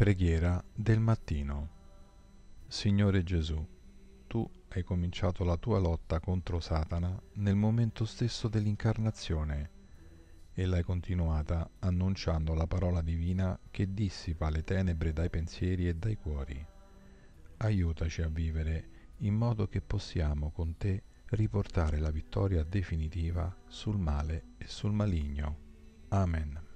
Preghiera del mattino. Signore Gesù, tu hai cominciato la tua lotta contro Satana nel momento stesso dell'incarnazione e l'hai continuata annunciando la parola divina che dissipa le tenebre dai pensieri e dai cuori. Aiutaci a vivere in modo che possiamo con te riportare la vittoria definitiva sul male e sul maligno. Amen.